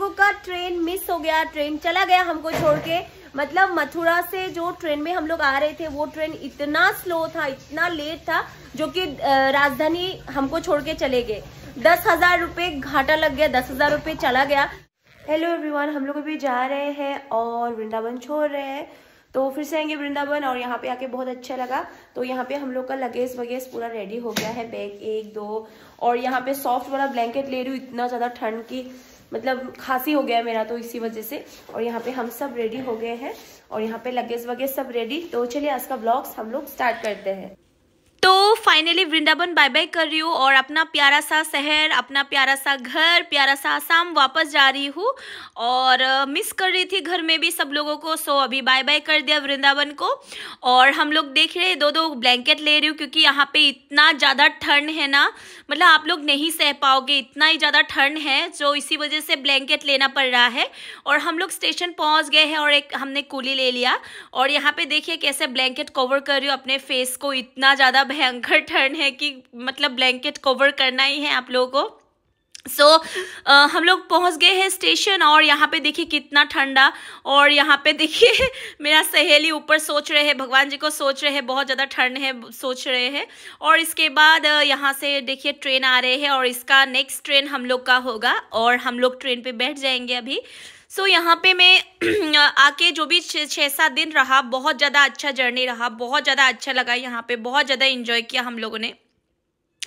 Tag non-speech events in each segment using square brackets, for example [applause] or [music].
लोगों का train miss हो गया ट्रेन चला गया हमको छोड़ के मतलब मथुरा से जो ट्रेन में हम लोग आ रहे थे वो ट्रेन इतना स्लो था इतना लेट था जो कि राजधानी हमको छोड़ के चले गए दस हजार रुपये घाटा लग गया दस हजार रुपये चला गया हेलो एवरीवन हम लोग अभी जा रहे हैं और वृंदावन छोड़ रहे हैं तो फिर से आएंगे वृंदावन और यहाँ पे आके बहुत अच्छा लगा तो यहाँ पे हम लोग का लगेज वगेज पूरा रेडी हो गया है बैग एक दो और यहाँ पे सॉफ्ट वाला ब्लैंकेट ले रही हूँ इतना ज़्यादा ठंड की मतलब खांसी हो गया है मेरा तो इसी वजह से और यहाँ पे हम सब रेडी हो गए हैं और यहाँ पे लगेज वगैरह सब रेडी तो चलिए आज का ब्लॉग्स हम लोग स्टार्ट करते हैं तो फाइनली वृंदावन बाय बाय कर रही हूँ और अपना प्यारा सा शहर अपना प्यारा सा घर प्यारा सा आसाम वापस जा रही हूँ और मिस कर रही थी घर में भी सब लोगों को सो अभी बाय बाय कर दिया वृंदावन को और हम लोग देख रहे दो दो ब्लैंकेट ले रही हूँ क्योंकि यहाँ पे इतना ज़्यादा ठंड है ना मतलब आप लोग नहीं सह पाओगे इतना ही ज़्यादा ठंड है जो इसी वजह से ब्लैंकेट लेना पड़ रहा है और हम लोग स्टेशन पहुँच गए हैं और एक हमने कूली ले लिया और यहाँ पे देखिए कैसे ब्लैंकेट कवर कर रही हूँ अपने फेस को इतना ज़्यादा है अंकर है कि मतलब ब्लैंकेट कवर करना ही है आप लोगों को सो so, uh, हम लोग पहुंच गए हैं स्टेशन और यहाँ पे देखिए कितना ठंडा और यहाँ पे देखिए [laughs] मेरा सहेली ऊपर सोच रहे हैं भगवान जी को सोच रहे हैं बहुत ज़्यादा ठंड है सोच रहे हैं और इसके बाद uh, यहाँ से देखिए ट्रेन आ रहे हैं और इसका नेक्स्ट ट्रेन हम लोग का होगा और हम लोग ट्रेन पे बैठ जाएंगे अभी सो so, यहाँ पे मैं [clears throat] uh, आके जो भी छः सात दिन रहा बहुत ज़्यादा अच्छा जर्नी रहा बहुत ज़्यादा अच्छा लगा यहाँ पे बहुत ज़्यादा इन्जॉय किया हम लोगों ने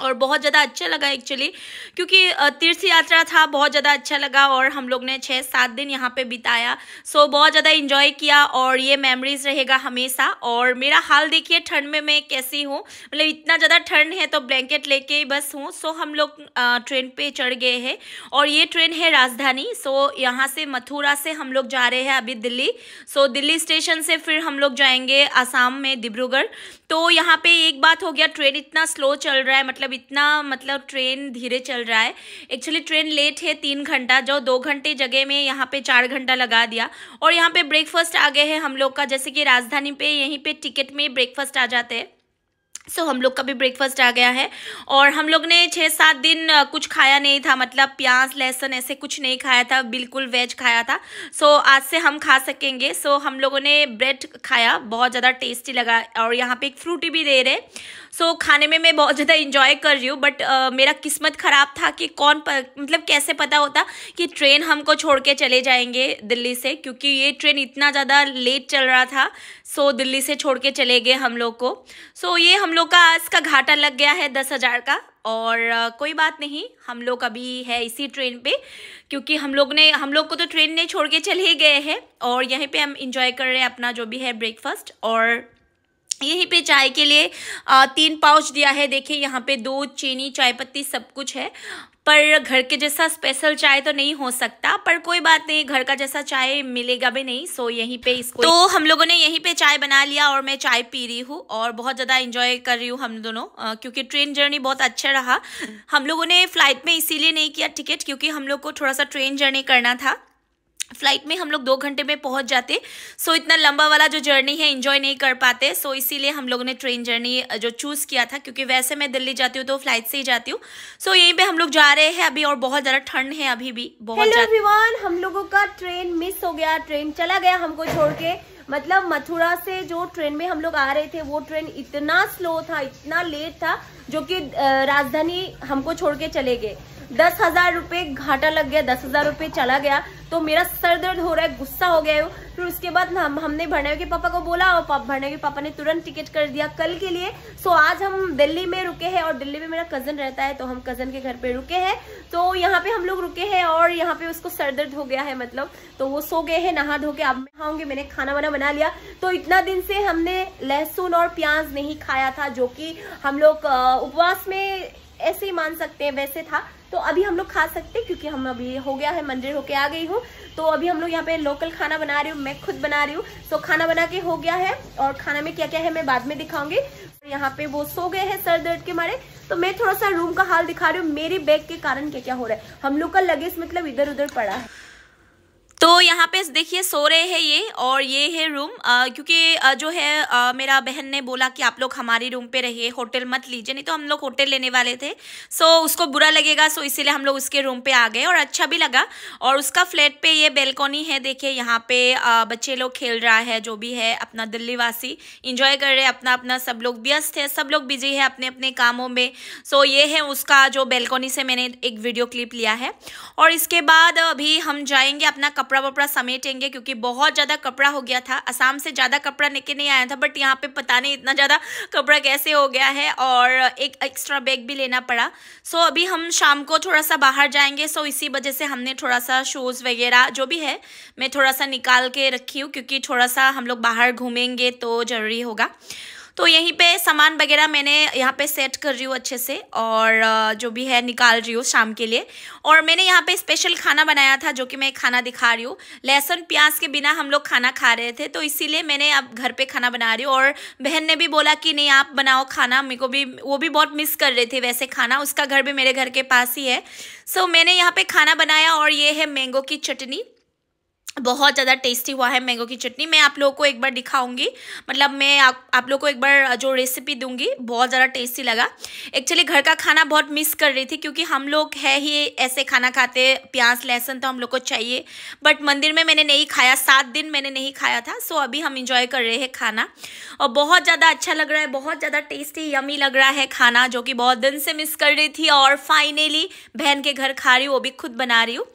और बहुत ज़्यादा अच्छा लगा एक्चुअली क्योंकि तीर्थ यात्रा था बहुत ज़्यादा अच्छा लगा और हम लोग ने छः सात दिन यहाँ पे बिताया सो so, बहुत ज़्यादा इन्जॉय किया और ये मेमोरीज रहेगा हमेशा और मेरा हाल देखिए ठंड में मैं कैसी हूँ मतलब इतना ज़्यादा ठंड है तो ब्लैंकेट लेके ही बस हूँ सो so, हम लोग ट्रेन पर चढ़ गए हैं और ये ट्रेन है राजधानी सो so, यहाँ से मथुरा से हम लोग जा रहे हैं अभी Delhi so so, Delhi station से फिर हम लोग जाएंगे आसाम में डिब्रूगढ़ तो यहाँ पर एक बात हो गया ट्रेन इतना स्लो चल रहा है मतलब मतलब इतना मतलब ट्रेन धीरे चल रहा है एक्चुअली ट्रेन लेट है तीन घंटा जो दो घंटे जगह में यहाँ पे चार घंटा लगा दिया और यहाँ पे ब्रेकफास्ट आ गए हैं हम लोग का जैसे कि राजधानी पे यहीं पे टिकट में ब्रेकफास्ट आ जाते हैं सो so, हम लोग का भी ब्रेकफास्ट आ गया है और हम लोग ने छः सात दिन कुछ खाया नहीं था मतलब प्याज लहसुन ऐसे कुछ नहीं खाया था बिल्कुल वेज खाया था सो so, आज से हम खा सकेंगे सो so, हम लोगों ने ब्रेड खाया बहुत ज़्यादा टेस्टी लगा और यहाँ पे एक फ्रूटी भी दे रहे सो so, खाने में मैं बहुत ज़्यादा इंजॉय कर रही हूँ बट uh, मेरा किस्मत ख़राब था कि कौन पर, मतलब कैसे पता होता कि ट्रेन हमको छोड़ के चले जाएंगे दिल्ली से क्योंकि ये ट्रेन इतना ज़्यादा लेट चल रहा था सो so, दिल्ली से छोड़ के चले गए हम लोग को सो so, ये हम हम लोग का आज का घाटा लग गया है दस हज़ार का और कोई बात नहीं हम लोग अभी है इसी ट्रेन पे क्योंकि हम लोग ने हम लोग को तो ट्रेन ने छोड़ के चले ही गए हैं और यहीं पे हम इंजॉय कर रहे हैं अपना जो भी है ब्रेकफास्ट और यहीं पे चाय के लिए तीन पाउच दिया है देखिए यहाँ पे दो चीनी चाय पत्ती सब कुछ है पर घर के जैसा स्पेशल चाय तो नहीं हो सकता पर कोई बात नहीं घर का जैसा चाय मिलेगा भी नहीं सो यहीं पे इसको तो हम लोगों ने यहीं पे चाय बना लिया और मैं चाय पी रही हूँ और बहुत ज़्यादा इंजॉय कर रही हूँ हम दोनों क्योंकि ट्रेन जर्नी बहुत अच्छा रहा हम लोगों ने फ्लाइट में इसीलिए नहीं किया टिकट क्योंकि हम लोग को थोड़ा सा ट्रेन जर्नी करना था फ्लाइट में हम लोग दो घंटे में पहुंच जाते सो so, इतना लंबा वाला जो जर्नी है इन्जॉय नहीं कर पाते सो so, इसीलिए हम लोगों ने ट्रेन जर्नी जो चूज़ किया था क्योंकि वैसे मैं दिल्ली जाती हूँ तो फ्लाइट से ही जाती हूँ सो so, यहीं पे हम लोग जा रहे हैं अभी और बहुत ज़्यादा ठंड है अभी भी बहुत हम लोगों का ट्रेन मिस हो गया ट्रेन चला गया हमको छोड़ के मतलब मथुरा से जो ट्रेन में हम लोग आ रहे थे वो ट्रेन इतना स्लो था इतना लेट था जो कि राजधानी हमको छोड़ के चले गए दस हजार रुपये घाटा लग गया दस हजार रुपये चला गया तो मेरा सर दर्द हो रहा है गुस्सा हो गया फिर उसके बाद हम हमने भरने के पापा को बोला और भरने के पापा ने तुरंत टिकट कर दिया कल के लिए सो आज हम दिल्ली में रुके हैं और दिल्ली में मेरा कज़न रहता है तो हम कज़न के घर पे रुके हैं तो यहाँ पे हम लोग रुके हैं और यहाँ पे उसको सर दर्द हो गया है मतलब तो वो सो गए हैं नहा धो के अब मैं खाऊंगी मैंने खाना वाना बना लिया तो इतना दिन से हमने लहसुन और प्याज नहीं खाया था जो कि हम लोग उपवास में ऐसे ही मान सकते हैं वैसे था तो अभी हम लोग खा सकते हैं क्योंकि हम अभी हो गया है मंदिर होके आ गई हूँ तो अभी हम लोग यहाँ पे लोकल खाना बना रही हूँ मैं खुद बना रही हूँ तो खाना बना के हो गया है और खाना में क्या क्या है मैं बाद में दिखाऊंगी तो यहाँ पे वो सो गए हैं सर दर्द के मारे तो मैं थोड़ा सा रूम का हाल दिखा रही हूँ मेरे बैग के कारण क्या क्या हो रहा है हम लोग का लगेज मतलब इधर उधर पड़ा है तो यहाँ पे देखिए सो रहे हैं ये और ये है रूम आ, क्योंकि आ, जो है आ, मेरा बहन ने बोला कि आप लोग हमारे रूम पे रहिए होटल मत लीजिए नहीं तो हम लोग होटल लेने वाले थे सो उसको बुरा लगेगा सो इसीलिए हम लोग उसके रूम पे आ गए और अच्छा भी लगा और उसका फ्लैट पे ये बेलकोनी है देखिए यहाँ पे आ, बच्चे लोग खेल रहा है जो भी है अपना दिल्ली वासी इंजॉय कर रहे अपना अपना सब लोग व्यस्त है सब लोग बिजी है अपने अपने कामों में सो ये है उसका जो बेलकोनी से मैंने एक वीडियो क्लिप लिया है और इसके बाद अभी हम जाएंगे अपना कपड़ा कपड़ा वपड़ा समेटेंगे क्योंकि बहुत ज़्यादा कपड़ा हो गया था आसाम से ज़्यादा कपड़ा लेके नहीं आया था बट यहाँ पे पता नहीं इतना ज़्यादा कपड़ा कैसे हो गया है और एक एक्स्ट्रा बैग भी लेना पड़ा सो so, अभी हम शाम को थोड़ा सा बाहर जाएंगे सो so, इसी वजह से हमने थोड़ा सा शूज़ वगैरह जो भी है मैं थोड़ा सा निकाल के रखी हूँ क्योंकि थोड़ा सा हम लोग बाहर घूमेंगे तो ज़रूरी होगा तो यहीं पे सामान वगैरह मैंने यहाँ पे सेट कर रही हूँ अच्छे से और जो भी है निकाल रही हूँ शाम के लिए और मैंने यहाँ पे स्पेशल खाना बनाया था जो कि मैं खाना दिखा रही हूँ लहसुन प्याज के बिना हम लोग खाना खा रहे थे तो इसीलिए मैंने अब घर पर खाना बना रही हूँ और बहन ने भी बोला कि नहीं आप बनाओ खाना मेरे को भी वो भी बहुत मिस कर रहे थे वैसे खाना उसका घर भी मेरे घर के पास ही है सो so, मैंने यहाँ पर खाना बनाया और ये है मैंगो की चटनी बहुत ज़्यादा टेस्टी हुआ है मैंगो की चटनी मैं आप लोगों को एक बार दिखाऊंगी मतलब मैं आ, आप, आप लोगों को एक बार जो रेसिपी दूंगी बहुत ज़्यादा टेस्टी लगा एक्चुअली घर का खाना बहुत मिस कर रही थी क्योंकि हम लोग है ही ऐसे खाना खाते प्याज लहसुन तो हम लोग को चाहिए बट मंदिर में मैंने नहीं खाया सात दिन मैंने नहीं खाया था सो अभी हम इंजॉय कर रहे हैं खाना और बहुत ज़्यादा अच्छा लग रहा है बहुत ज़्यादा टेस्टी यमी लग रहा है खाना जो कि बहुत दिन से मिस कर रही थी और फाइनली बहन के घर खा रही हूँ वो भी खुद बना रही हूँ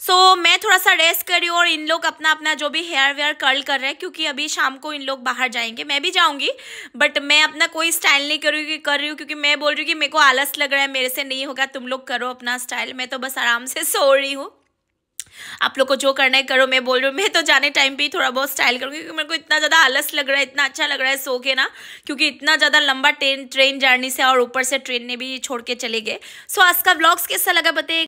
सो so, मैं थोड़ा सा रेस्ट कर रही हूँ और इन लोग अपना अपना जो भी हेयर वेयर कर्ल कर रहे हैं क्योंकि अभी शाम को इन लोग बाहर जाएंगे मैं भी जाऊँगी बट मैं अपना कोई स्टाइल नहीं कर रही कर रही हूँ क्योंकि मैं बोल रही हूँ कि मेरे को आलस लग रहा है मेरे से नहीं होगा तुम लोग करो अपना स्टाइल मैं तो बस आराम से [laughs] सो रही हूँ आप लोग को जो करना है करो मैं बोल रही हूँ मैं तो जाने टाइम पे ही थोड़ा बहुत स्टाइल करूँगी क्योंकि मेरे को इतना ज़्यादा आलस लग रहा है इतना अच्छा लग रहा है सो के ना क्योंकि इतना ज़्यादा लंबा ट्रेन ट्रेन जर्नी से और ऊपर से ट्रेन ने भी छोड़ के चले गए सो आज का ब्लॉग्स कैसा लगा बताइए